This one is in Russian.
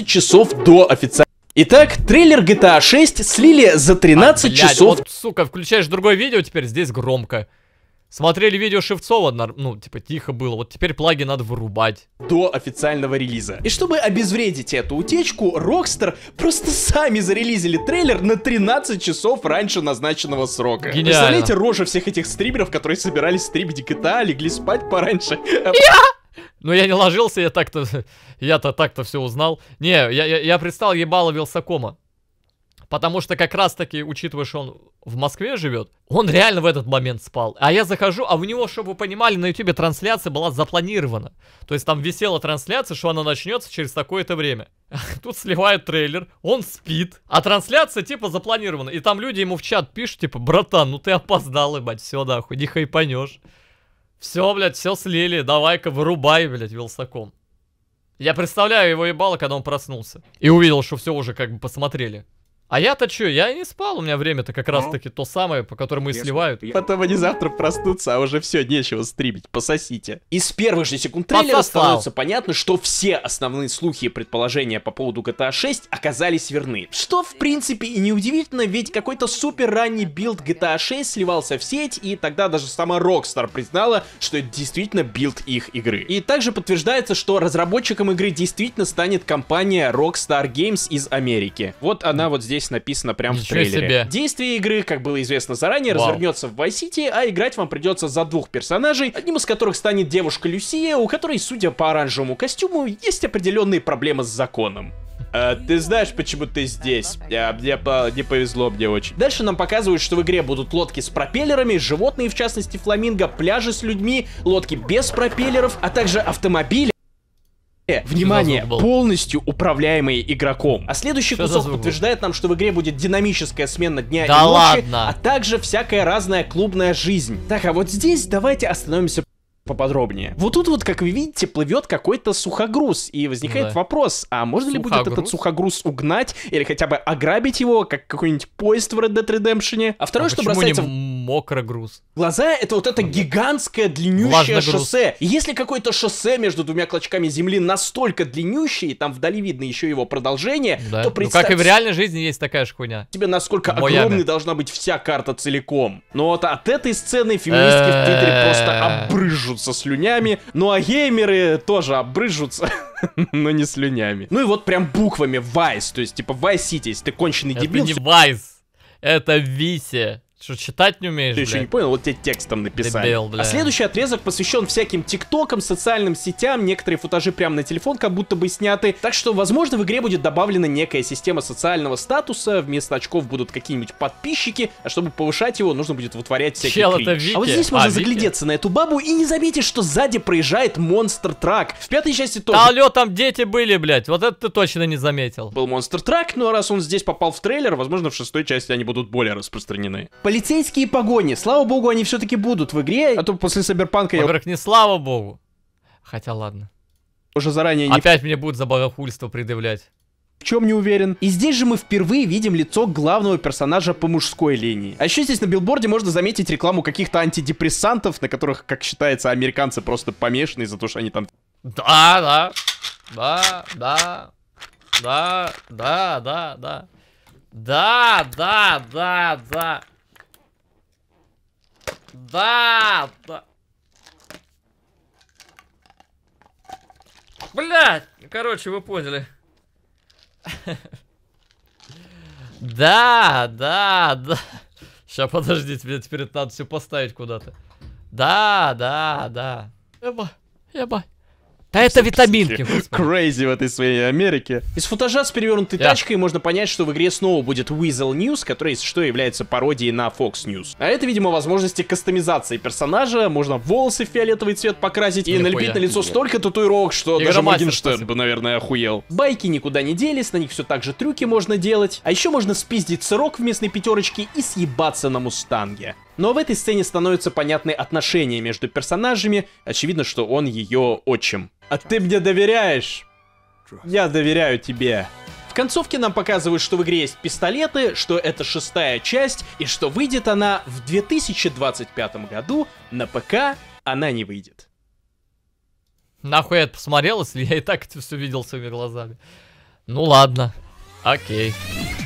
часов до официального. Итак, трейлер GTA 6 слили за 13 а, блядь, часов. Вот, сука, включаешь другое видео, теперь здесь громко. Смотрели видео Шевцова, ну, типа, тихо было. Вот теперь плаги надо вырубать. До официального релиза. И чтобы обезвредить эту утечку, Rockstar просто сами зарелизили трейлер на 13 часов раньше назначенного срока. Гениально. Представляете, рожа всех этих стримеров, которые собирались стримить GTA, легли спать пораньше. Я! Ну, я не ложился, я так-то... Я-то так-то все узнал. Не, я, я, я представил ебало Вилсакома. Потому что как раз-таки, учитывая, что он в Москве живет, он реально в этот момент спал. А я захожу, а у него, чтобы вы понимали, на ютубе трансляция была запланирована. То есть там висела трансляция, что она начнется через такое-то время. Тут сливают трейлер, он спит, а трансляция типа запланирована. И там люди ему в чат пишут, типа, братан, ну ты опоздал, ебать, все, нахуй, не хайпанешь. Все, блядь, все слили. Давай-ка вырубай, блядь, Вилсаком. Я представляю его ебало, когда он проснулся. И увидел, что все уже как бы посмотрели. А я-то чё, я не спал, у меня время-то как раз-таки ну. то самое, по которому и сливают. Потом они завтра проснутся, а уже все нечего стримить, пососите. И с первых же секунд трейлера Пососал. становится понятно, что все основные слухи и предположения по поводу GTA 6 оказались верны. Что, в принципе, и неудивительно, ведь какой-то супер ранний билд GTA 6 сливался в сеть, и тогда даже сама Rockstar признала, что это действительно билд их игры. И также подтверждается, что разработчиком игры действительно станет компания Rockstar Games из Америки. Вот она вот здесь здесь написано прямо Ничего в трейлере. Себе. Действие игры, как было известно заранее, Вау. развернется в Vice City, а играть вам придется за двух персонажей, одним из которых станет девушка Люсия, у которой, судя по оранжевому костюму, есть определенные проблемы с законом. А, ты знаешь, почему ты здесь? А, мне по не повезло мне очень. Дальше нам показывают, что в игре будут лодки с пропеллерами, животные, в частности фламинго, пляжи с людьми, лодки без пропеллеров, а также автомобили Э, внимание, полностью управляемые игроком. А следующий что кусок подтверждает нам, что в игре будет динамическая смена дня да и ночи, ладно. а также всякая разная клубная жизнь. Так, а вот здесь давайте остановимся поподробнее. Вот тут вот, как вы видите, плывет какой-то сухогруз, и возникает да. вопрос, а можно сухогруз? ли будет этот сухогруз угнать или хотя бы ограбить его, как какой-нибудь поезд в Red Dead Redemption? А второе, а что бросается мокрогруз. Глаза — это вот это гигантское длиннющее шоссе. И если какое-то шоссе между двумя клочками земли настолько длиннющее, и там вдали видно еще его продолжение, да. то представь... Ну, как и в реальной жизни есть такая же хуйня. Тебе насколько огромной должна быть вся карта целиком. Но вот от этой сцены феминистки в Твиттере просто обрыжутся слюнями, ну а геймеры тоже обрыжутся но не слюнями. Ну и вот прям буквами Vice, то есть типа Vice City, если ты конченый дебил. Это не Vice, это Виси. Что, читать не умеешь, Ты блядь? еще не понял, вот тебе текстом написали. Дебил, а следующий отрезок посвящен всяким тиктокам, социальным сетям, некоторые футажи прямо на телефон как будто бы сняты. Так что, возможно, в игре будет добавлена некая система социального статуса, вместо очков будут какие-нибудь подписчики, а чтобы повышать его, нужно будет вытворять всякие Чел, это Вики. А вот здесь а, можно а, заглядеться Вики? на эту бабу и не заметить, что сзади проезжает монстр трак. В пятой части тоже... Да, алло, там дети были, блядь, вот это ты точно не заметил. Был монстр трак, но раз он здесь попал в трейлер, возможно, в шестой части они будут более распространены. Полицейские погони. Слава богу, они все-таки будут в игре. А то после Cyberpunk я... Во-первых, не слава богу. Хотя ладно. Уже заранее не... Опять мне будут за богохульство предъявлять. В чем не уверен. И здесь же мы впервые видим лицо главного персонажа по мужской линии. А еще здесь на билборде можно заметить рекламу каких-то антидепрессантов, на которых, как считается, американцы просто помешаны за то, что они там... Да, да, да, да, да, да, да, да, да, да, да, да. Да! да. Блядь! Ну, короче, вы поняли. Да, да, да. Сейчас, подождите, мне теперь надо все поставить куда-то. Да, да, да. Эба, эба. Да это витаминки. Крейзи в этой своей Америке. Из футажа с перевернутой yeah. тачкой можно понять, что в игре снова будет Weasel News, который, если что, является пародией на Fox News. А это, видимо, возможности кастомизации персонажа. Можно волосы в фиолетовый цвет покрасить и налепить на лицо столько татуировок, что Игромастер, даже Моргенштерн бы, наверное, охуел. Байки никуда не делись, на них все так же трюки можно делать. А еще можно спиздить сырок в местной пятерочке и съебаться на мустанге. Но ну, а в этой сцене становятся понятны отношения между персонажами, очевидно, что он ее отчим. А ты мне доверяешь? Я доверяю тебе. В концовке нам показывают, что в игре есть пистолеты, что это шестая часть, и что выйдет она в 2025 году, на ПК она не выйдет. Нахуй я это посмотрел, если я и так это все видел своими глазами. Ну ладно, окей. Okay.